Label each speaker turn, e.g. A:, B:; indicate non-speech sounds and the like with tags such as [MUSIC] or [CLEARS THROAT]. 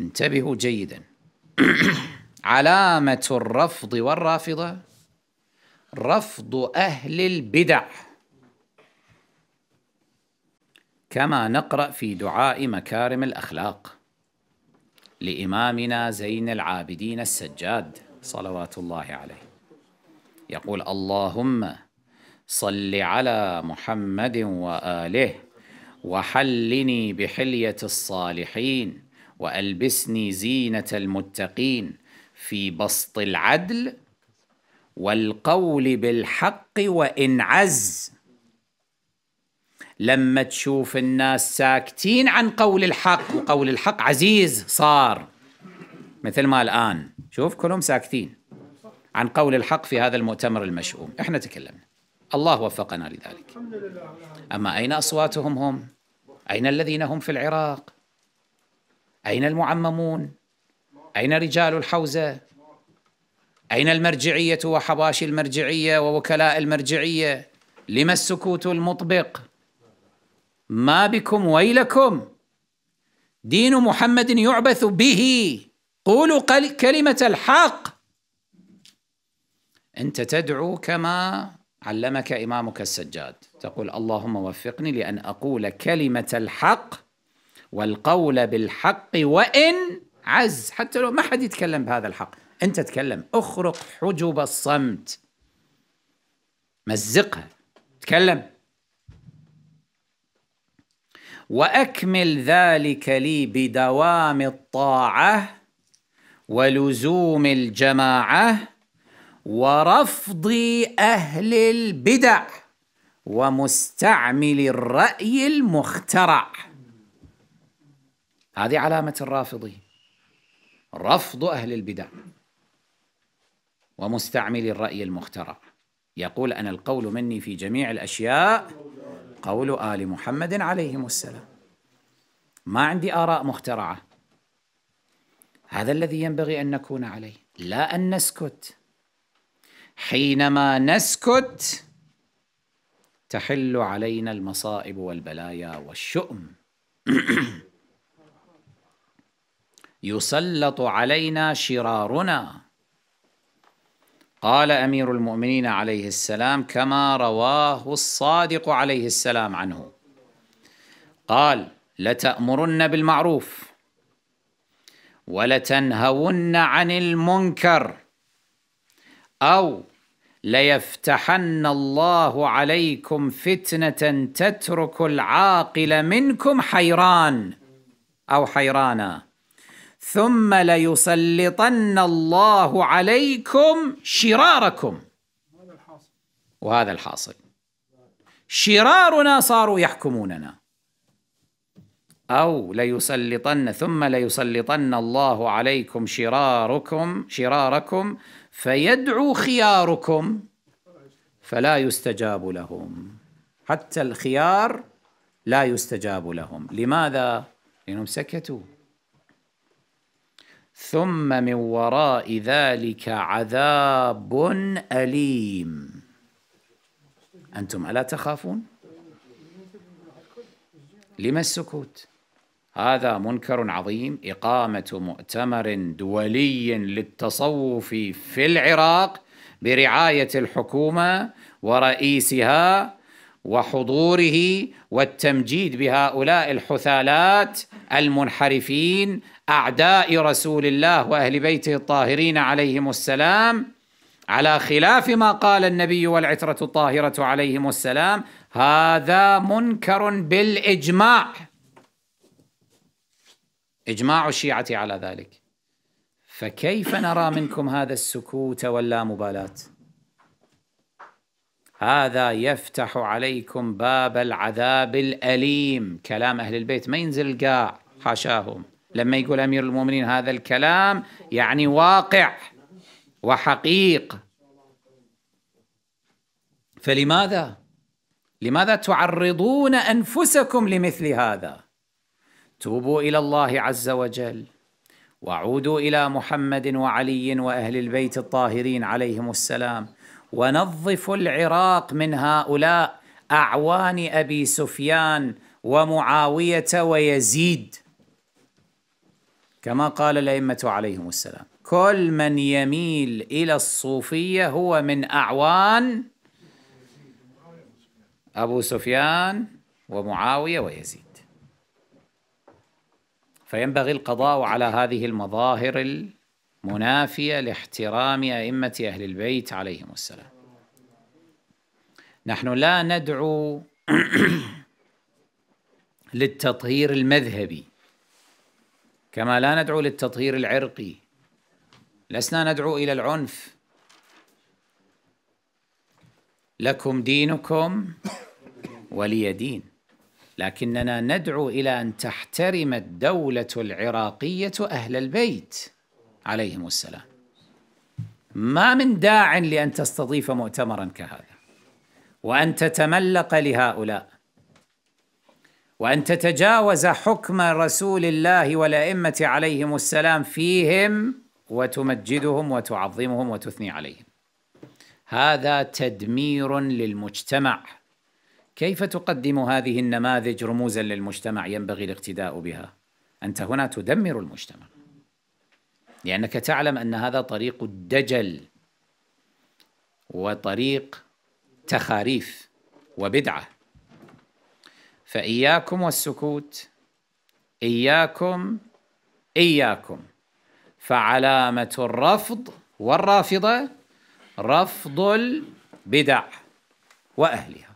A: انتبهوا جيدا [CLEARS THROAT] علامة الرفض والرافضة رفض أهل البدع كما نقرأ في دعاء مكارم الأخلاق لإمامنا زين العابدين السجاد صلوات الله عليه يقول اللهم صل على محمد وآله وحلني بحلية الصالحين والبسني زينه المتقين في بسط العدل والقول بالحق وان عز لما تشوف الناس ساكتين عن قول الحق وقول الحق عزيز صار مثل ما الان شوف كلهم ساكتين عن قول الحق في هذا المؤتمر المشؤوم احنا تكلمنا الله وفقنا لذلك أما أين أصواتهم هم؟ أين الذين هم في العراق؟ أين المعممون؟ أين رجال الحوزة؟ أين المرجعية وحباشي المرجعية ووكلاء المرجعية؟ لما السكوت المطبق؟ ما بكم ويلكم دين محمد يعبث به قولوا كلمة الحق أنت تدعو كما علمك إمامك السجاد تقول اللهم وفقني لأن أقول كلمة الحق والقول بالحق وإن عز حتى لو ما حد يتكلم بهذا الحق أنت تكلم اخرق حجب الصمت مزقها تكلم واكمل ذلك لي بدوام الطاعه ولزوم الجماعه ورفض اهل البدع ومستعمل الراي المخترع هذه علامة الرافضي رفض أهل البدع ومستعمل الرأي المخترع يقول أنا القول مني في جميع الأشياء قول آل محمد عليهم السلام ما عندي آراء مخترعة هذا الذي ينبغي أن نكون عليه لا أن نسكت حينما نسكت تحل علينا المصائب والبلايا والشؤم [CLEARS THROAT] يسلط علينا شرارنا قال امير المؤمنين عليه السلام كما رواه الصادق عليه السلام عنه قال لتامرن بالمعروف ولتنهون عن المنكر او ليفتحن الله عليكم فتنه تترك العاقل منكم حيران او حيرانا ثم ليسلطن الله عليكم شراركم وهذا الحاصل شرارنا صاروا يحكموننا أو ليسلطن ثم ليسلطن الله عليكم شراركم شراركم فيدعو خياركم فلا يستجاب لهم حتى الخيار لا يستجاب لهم لماذا؟ لأنهم سكتوا ثم من وراء ذلك عذاب أليم أنتم ألا تخافون؟ لما السكوت؟ هذا منكر عظيم إقامة مؤتمر دولي للتصوف في العراق برعاية الحكومة ورئيسها وحضوره والتمجيد بهؤلاء الحثالات المنحرفين اعداء رسول الله واهل بيته الطاهرين عليهم السلام على خلاف ما قال النبي والعتره الطاهره عليهم السلام هذا منكر بالاجماع اجماع الشيعه على ذلك فكيف نرى منكم هذا السكوت واللامبالاه هذا يفتح عليكم باب العذاب الأليم كلام أهل البيت ما ينزل قاع حاشاهم لما يقول أمير المؤمنين هذا الكلام يعني واقع وحقيق فلماذا لماذا تعرضون أنفسكم لمثل هذا توبوا إلى الله عز وجل وعودوا إلى محمد وعلي وأهل البيت الطاهرين عليهم السلام ونظف العراق من هؤلاء اعوان ابي سفيان ومعاويه ويزيد كما قال الائمه عليهم السلام كل من يميل الى الصوفيه هو من اعوان ابو سفيان ومعاويه ويزيد فينبغي القضاء على هذه المظاهر منافية لاحترام أئمة أهل البيت عليهم السلام نحن لا ندعو [CLEARS THROAT] للتطهير المذهبي كما لا ندعو للتطهير العرقي لسنا ندعو إلى العنف لكم دينكم ولي دين لكننا ندعو إلى أن تحترم الدولة العراقية أهل البيت عليهم السلام ما من داع لأن تستضيف مؤتمرا كهذا وأن تتملق لهؤلاء وأن تتجاوز حكم رسول الله والأئمة عليهم السلام فيهم وتمجدهم وتعظمهم وتثني عليهم هذا تدمير للمجتمع كيف تقدم هذه النماذج رموزا للمجتمع ينبغي الاقتداء بها انت هنا تدمر المجتمع لأنك تعلم أن هذا طريق الدجل وطريق تخاريف وبدعة فإياكم والسكوت إياكم إياكم فعلامة الرفض والرافضة رفض البدع وأهلها